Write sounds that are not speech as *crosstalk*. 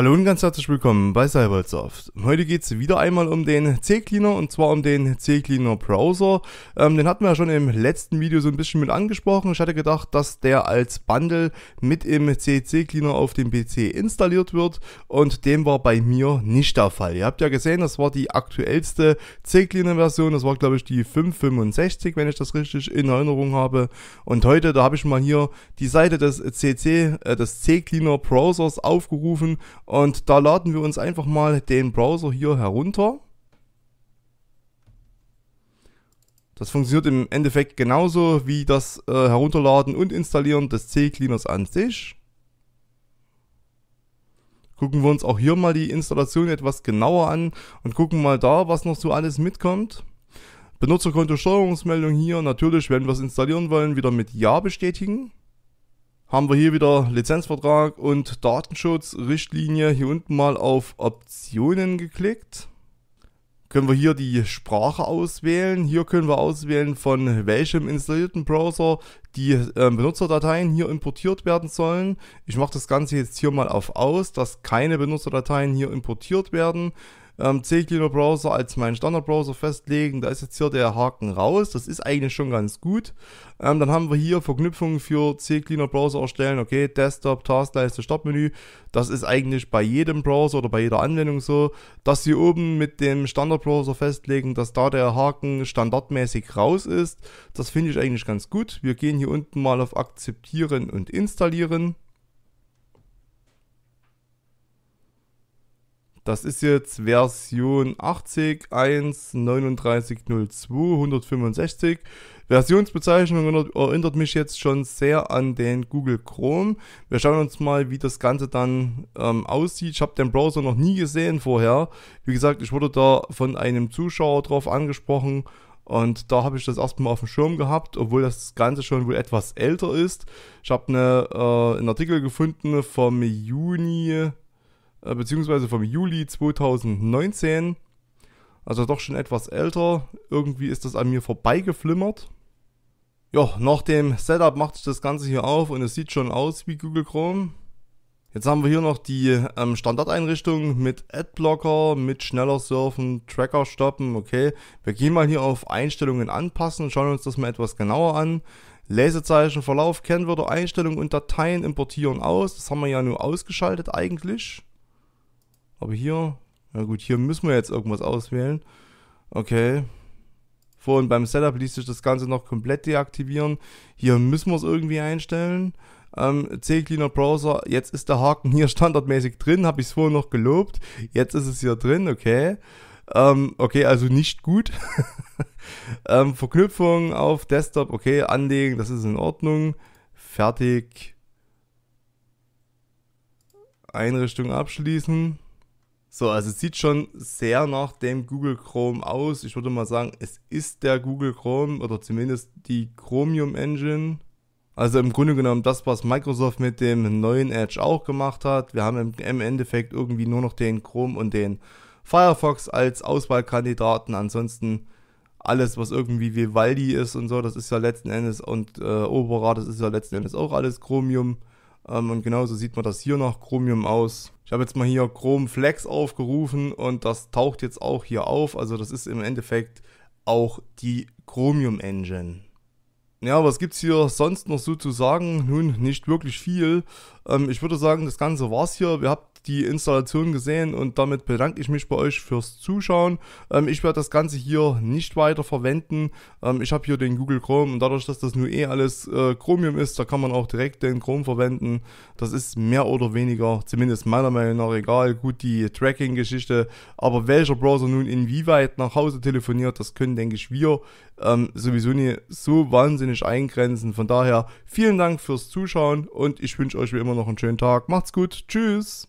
Hallo und ganz herzlich willkommen bei Cybersoft. Heute geht es wieder einmal um den C-Cleaner und zwar um den C-Cleaner Browser. Ähm, den hatten wir ja schon im letzten Video so ein bisschen mit angesprochen. Ich hatte gedacht, dass der als Bundle mit im CC-Cleaner auf dem PC installiert wird und dem war bei mir nicht der Fall. Ihr habt ja gesehen, das war die aktuellste C-Cleaner-Version. Das war glaube ich die 5.65, wenn ich das richtig in Erinnerung habe. Und heute, da habe ich mal hier die Seite des äh, des C-Cleaner Browsers aufgerufen und da laden wir uns einfach mal den Browser hier herunter. Das funktioniert im Endeffekt genauso wie das äh, Herunterladen und Installieren des C-Cleaners an sich. Gucken wir uns auch hier mal die Installation etwas genauer an und gucken mal da, was noch so alles mitkommt. Benutzerkonto Steuerungsmeldung hier, natürlich, wenn wir es installieren wollen, wieder mit Ja bestätigen haben wir hier wieder Lizenzvertrag und Datenschutzrichtlinie hier unten mal auf Optionen geklickt. Können wir hier die Sprache auswählen. Hier können wir auswählen, von welchem installierten Browser die äh, Benutzerdateien hier importiert werden sollen. Ich mache das Ganze jetzt hier mal auf aus, dass keine Benutzerdateien hier importiert werden ähm, C-Cleaner-Browser als meinen Standard-Browser festlegen. Da ist jetzt hier der Haken raus. Das ist eigentlich schon ganz gut. Ähm, dann haben wir hier Verknüpfungen für C-Cleaner-Browser erstellen. Okay, Desktop, Taskleiste, Startmenü. Das ist eigentlich bei jedem Browser oder bei jeder Anwendung so. Dass hier oben mit dem Standard-Browser festlegen, dass da der Haken standardmäßig raus ist. Das finde ich eigentlich ganz gut. Wir gehen hier unten mal auf Akzeptieren und Installieren. Das ist jetzt Version 80 1 39 02 165. Versionsbezeichnung erinnert mich jetzt schon sehr an den Google Chrome. Wir schauen uns mal, wie das Ganze dann ähm, aussieht. Ich habe den Browser noch nie gesehen vorher. Wie gesagt, ich wurde da von einem Zuschauer drauf angesprochen und da habe ich das erstmal auf dem Schirm gehabt, obwohl das Ganze schon wohl etwas älter ist. Ich habe eine, äh, einen Artikel gefunden vom Juni äh, beziehungsweise vom Juli 2019. Also doch schon etwas älter. Irgendwie ist das an mir vorbeigeflimmert. Ja, nach dem Setup macht sich das Ganze hier auf und es sieht schon aus wie Google Chrome. Jetzt haben wir hier noch die ähm, Standardeinrichtung mit Adblocker, mit schneller surfen, Tracker stoppen, okay. Wir gehen mal hier auf Einstellungen anpassen und schauen uns das mal etwas genauer an. Lesezeichen, Verlauf, Kennwörter, Einstellungen und Dateien importieren aus. Das haben wir ja nur ausgeschaltet eigentlich. Aber hier, na gut, hier müssen wir jetzt irgendwas auswählen. Okay. Vorhin beim Setup ließ sich das Ganze noch komplett deaktivieren. Hier müssen wir es irgendwie einstellen. Ähm, C-Cleaner Browser, jetzt ist der Haken hier *laughs* standardmäßig drin, habe ich es vorhin noch gelobt. Jetzt ist es hier drin, okay. Ähm, okay, also nicht gut. *laughs* ähm, Verknüpfung auf Desktop, okay, anlegen, das ist in Ordnung. Fertig. Einrichtung abschließen. So, also es sieht schon sehr nach dem Google Chrome aus. Ich würde mal sagen, es ist der Google Chrome oder zumindest die Chromium Engine. Also im Grunde genommen das, was Microsoft mit dem neuen Edge auch gemacht hat. Wir haben im Endeffekt irgendwie nur noch den Chrome und den Firefox als Auswahlkandidaten. Ansonsten alles, was irgendwie Vivaldi ist und so, das ist ja letzten Endes und äh, Opera, das ist ja letzten Endes auch alles Chromium. Ähm, und genauso sieht man das hier nach Chromium aus. Ich habe jetzt mal hier Chrome Flex aufgerufen und das taucht jetzt auch hier auf. Also das ist im Endeffekt auch die Chromium Engine. Ja, was gibt es hier sonst noch so zu sagen? Nun, nicht wirklich viel. Ähm, ich würde sagen, das Ganze war's hier. Wir habt die Installation gesehen und damit bedanke ich mich bei euch fürs Zuschauen. Ähm, ich werde das Ganze hier nicht weiter verwenden. Ähm, ich habe hier den Google Chrome und dadurch, dass das nur eh alles äh, Chromium ist, da kann man auch direkt den Chrome verwenden. Das ist mehr oder weniger, zumindest meiner Meinung nach, egal. Gut, die Tracking-Geschichte, aber welcher Browser nun inwieweit nach Hause telefoniert, das können, denke ich, wir ähm, sowieso nie so wahnsinnig eingrenzen. Von daher vielen Dank fürs Zuschauen und ich wünsche euch wie immer noch einen schönen Tag. Macht's gut. Tschüss.